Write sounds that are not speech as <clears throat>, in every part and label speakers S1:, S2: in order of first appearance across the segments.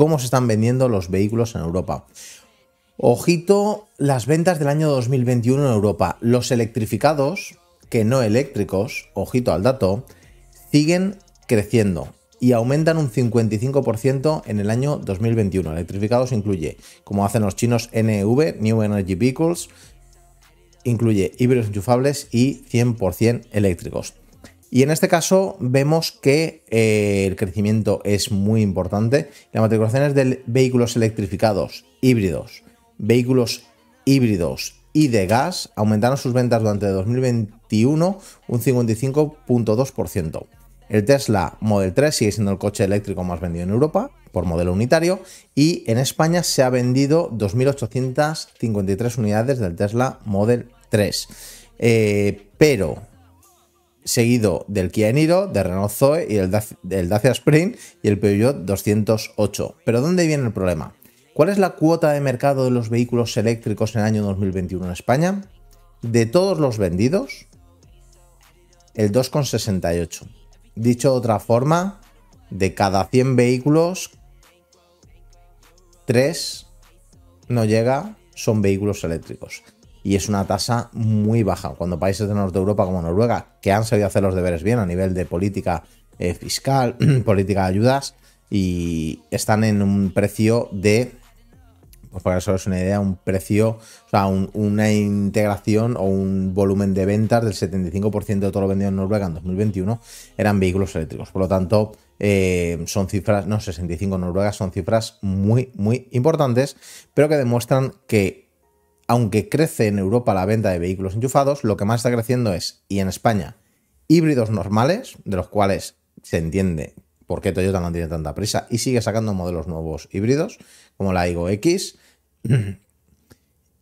S1: cómo se están vendiendo los vehículos en Europa. Ojito las ventas del año 2021 en Europa. Los electrificados, que no eléctricos, ojito al dato, siguen creciendo y aumentan un 55% en el año 2021. Electrificados incluye, como hacen los chinos NEV, New Energy Vehicles, incluye híbridos enchufables y 100% eléctricos. Y en este caso vemos que eh, el crecimiento es muy importante. La matriculación es de vehículos electrificados, híbridos, vehículos híbridos y de gas aumentaron sus ventas durante 2021 un 55.2%. El Tesla Model 3 sigue siendo el coche eléctrico más vendido en Europa por modelo unitario y en España se ha vendido 2.853 unidades del Tesla Model 3. Eh, pero seguido del Kia Niro, de Renault Zoe y del, Dacia, Spring y el Peugeot 208. Pero ¿dónde viene el problema? ¿Cuál es la cuota de mercado de los vehículos eléctricos en el año 2021 en España? De todos los vendidos, el 2,68. Dicho de otra forma, de cada 100 vehículos, 3 no llega son vehículos eléctricos y es una tasa muy baja. Cuando países de norte Europa como Noruega, que han sabido hacer los deberes bien a nivel de política eh, fiscal, <clears throat> política de ayudas, y están en un precio de, pues para eso es una idea, un precio, o sea, una integración o un volumen de ventas del 75% de todo lo vendido en Noruega en 2021 eran vehículos eléctricos. Por lo tanto, eh, son cifras, no, 65 en Noruega, son cifras muy, muy importantes, pero que demuestran que aunque crece en Europa la venta de vehículos enchufados, lo que más está creciendo es, y en España, híbridos normales, de los cuales se entiende por qué Toyota no tiene tanta prisa y sigue sacando modelos nuevos híbridos, como la Igo X, <clears throat>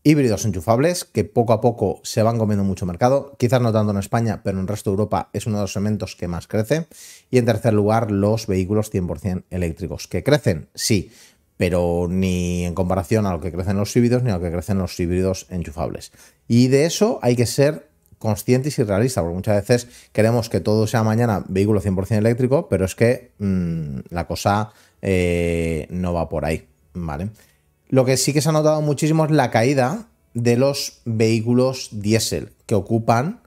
S1: híbridos enchufables que poco a poco se van comiendo mucho mercado, quizás no tanto en España, pero en el resto de Europa es uno de los segmentos que más crece. Y en tercer lugar, los vehículos 100% eléctricos, que crecen, sí, pero ni en comparación a lo que crecen los híbridos ni a lo que crecen los híbridos enchufables. Y de eso hay que ser conscientes y realistas, porque muchas veces queremos que todo sea mañana vehículo 100% eléctrico, pero es que mm, la cosa eh, no va por ahí, ¿vale? Lo que sí que se ha notado muchísimo es la caída de los vehículos diésel, que ocupan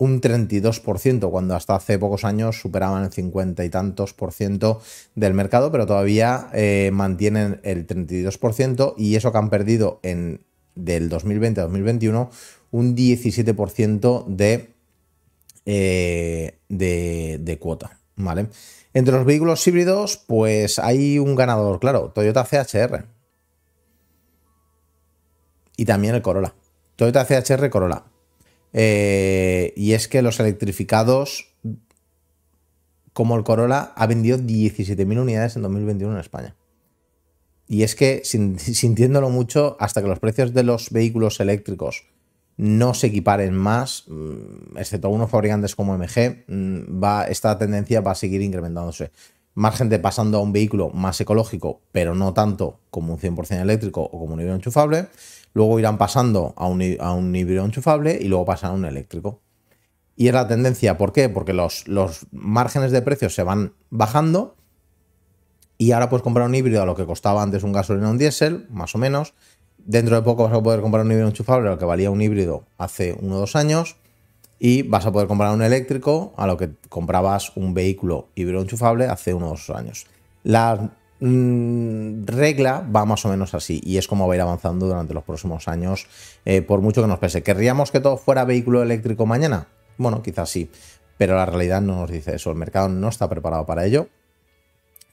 S1: un 32%, cuando hasta hace pocos años superaban el 50 y tantos por ciento del mercado, pero todavía eh, mantienen el 32% y eso que han perdido en, del 2020 a 2021 un 17% eh, de, de, cuota. ¿vale? Entre los vehículos híbridos, pues hay un ganador, claro, Toyota CHR. Y también el Corolla. Toyota CHR Corolla eh, y es que los electrificados, como el Corolla, ha vendido 17.000 unidades en 2021 en España. Y es que, <laughs> sintiéndolo mucho, hasta que los precios de los vehículos eléctricos no se equiparen más, mm, excepto algunos fabricantes como MG, mm, va, esta tendencia va a seguir incrementándose. Margen de pasando a un vehículo más ecológico, pero no tanto como un 100% eléctrico o como un híbrido enchufable. Luego irán pasando a un, a un híbrido enchufable y luego pasarán a un eléctrico. Y es la tendencia, ¿por qué? Porque los, los márgenes de precios se van bajando y ahora puedes comprar un híbrido a lo que costaba antes un gasolina o un diésel, más o menos. Dentro de poco vas a poder comprar un híbrido enchufable a lo que valía un híbrido hace uno o dos años y vas a poder comprar un eléctrico a lo que comprabas un vehículo híbrido enchufable hace unos años. La mm, regla va más o menos así y es como va a ir avanzando durante los próximos años, eh, por mucho que nos pese. ¿Querríamos que todo fuera vehículo eléctrico mañana? Bueno, quizás sí, pero la realidad no nos dice eso. El mercado no está preparado para ello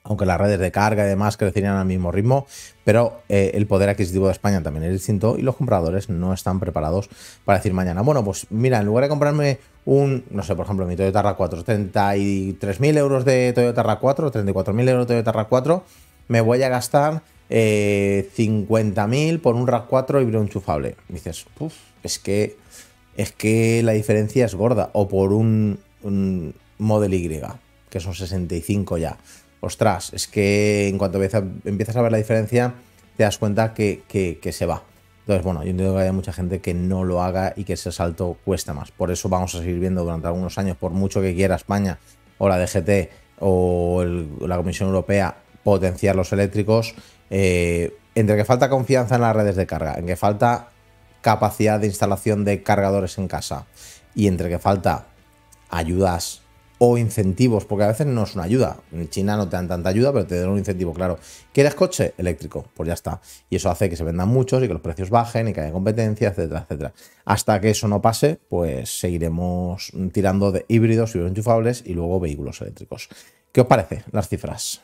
S1: aunque las redes de carga y demás crecerían al mismo ritmo, pero eh, el poder adquisitivo de España también es distinto y los compradores no están preparados para decir mañana, bueno, pues mira, en lugar de comprarme un, no sé, por ejemplo, mi Toyota RAV4, 33.000 euros de Toyota RAV4, 34.000 euros de Toyota RAV4, me voy a gastar 50.000 eh, por un RAV4 híbrido enchufable. dices, uff, es que, es que la diferencia es gorda, o por un, un Model Y, que son 65 ya ostras, es que en cuanto empiezas a ver la diferencia, te das cuenta que, se va. Entonces, bueno, yo entiendo que haya mucha gente que no lo haga y que ese salto cuesta más. Por eso vamos a seguir viendo durante algunos años, por mucho que quiera España o la DGT o la Comisión Europea potenciar los eléctricos, eh, entre que falta confianza en las redes de carga, en que falta capacidad de instalación de cargadores en casa y entre que falta ayudas o incentivos, porque a veces no es una ayuda. En China no te dan tanta ayuda, pero te dan un incentivo, claro. ¿Quieres coche? Eléctrico, pues ya está. Y eso hace que se vendan muchos y que los precios bajen y que haya competencia, etcétera, etcétera. Hasta que eso no pase, pues seguiremos tirando de híbridos, híbridos enchufables y luego vehículos eléctricos. ¿Qué os parece las cifras?